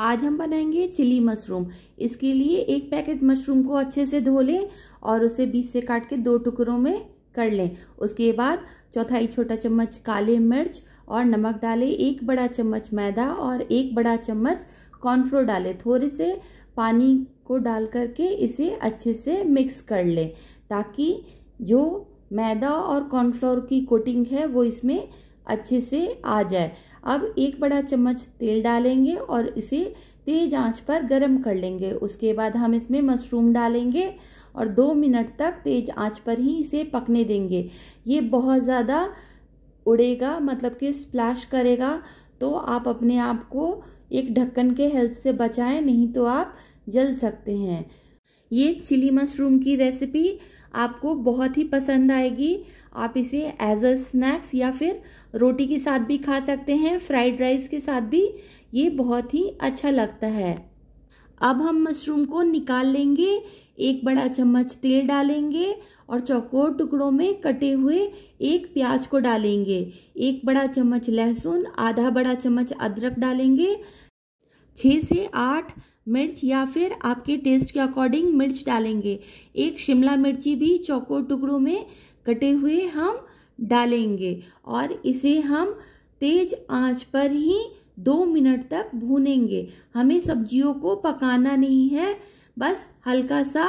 आज हम बनाएंगे चिली मशरूम इसके लिए एक पैकेट मशरूम को अच्छे से धो लें और उसे बीच से काट के दो टुकड़ों में कर लें उसके बाद चौथाई छोटा चम्मच काले मिर्च और नमक डालें एक बड़ा चम्मच मैदा और एक बड़ा चम्मच कॉर्नफ्लोर डालें थोड़े से पानी को डाल करके इसे अच्छे से मिक्स कर लें ताकि जो मैदा और कॉर्नफ्लोर की कोटिंग है वो इसमें अच्छे से आ जाए अब एक बड़ा चम्मच तेल डालेंगे और इसे तेज आंच पर गरम कर लेंगे उसके बाद हम इसमें मशरूम डालेंगे और दो मिनट तक तेज आंच पर ही इसे पकने देंगे ये बहुत ज़्यादा उड़ेगा मतलब कि स्प्लैश करेगा तो आप अपने आप को एक ढक्कन के हेल्प से बचाएं नहीं तो आप जल सकते हैं ये चिली मशरूम की रेसिपी आपको बहुत ही पसंद आएगी आप इसे एज अ स्नैक्स या फिर रोटी के साथ भी खा सकते हैं फ्राइड राइस के साथ भी ये बहुत ही अच्छा लगता है अब हम मशरूम को निकाल लेंगे एक बड़ा चम्मच तेल डालेंगे और चौकोर टुकड़ों में कटे हुए एक प्याज को डालेंगे एक बड़ा चम्मच लहसुन आधा बड़ा चम्मच अदरक डालेंगे छः से आठ मिर्च या फिर आपके टेस्ट के अकॉर्डिंग मिर्च डालेंगे एक शिमला मिर्ची भी चौकोर टुकड़ों में कटे हुए हम डालेंगे और इसे हम तेज आंच पर ही दो मिनट तक भूनेंगे हमें सब्जियों को पकाना नहीं है बस हल्का सा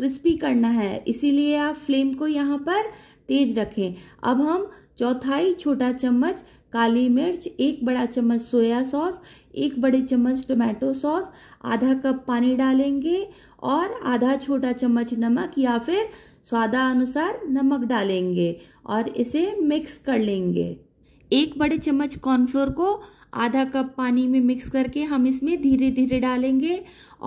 क्रिस्पी करना है इसीलिए आप फ्लेम को यहाँ पर तेज रखें अब हम चौथाई छोटा चम्मच काली मिर्च एक बड़ा चम्मच सोया सॉस एक बड़े चम्मच टोमेटो सॉस आधा कप पानी डालेंगे और आधा छोटा चम्मच नमक या फिर स्वादानुसार नमक डालेंगे और इसे मिक्स कर लेंगे एक बड़े चम्मच कॉर्नफ्लोर को आधा कप पानी में मिक्स करके हम इसमें धीरे धीरे डालेंगे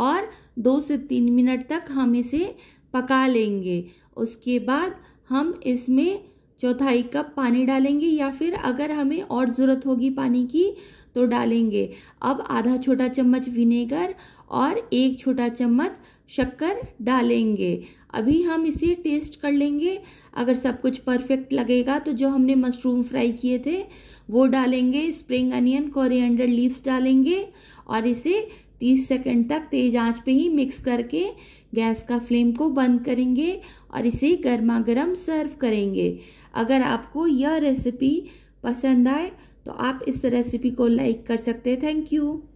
और दो से तीन मिनट तक हम इसे पका लेंगे उसके बाद हम इसमें चौथाई कप पानी डालेंगे या फिर अगर हमें और ज़रूरत होगी पानी की तो डालेंगे अब आधा छोटा चम्मच विनेगर और एक छोटा चम्मच शक्कर डालेंगे अभी हम इसे टेस्ट कर लेंगे अगर सब कुछ परफेक्ट लगेगा तो जो हमने मशरूम फ्राई किए थे वो डालेंगे स्प्रिंग अनियन कोरिएंडर लीव्स डालेंगे और इसे 30 सेकंड तक तेज आंच पे ही मिक्स करके गैस का फ्लेम को बंद करेंगे और इसे गर्मा गर्म सर्व करेंगे अगर आपको यह रेसिपी पसंद आए तो आप इस रेसिपी को लाइक कर सकते हैं थैंक यू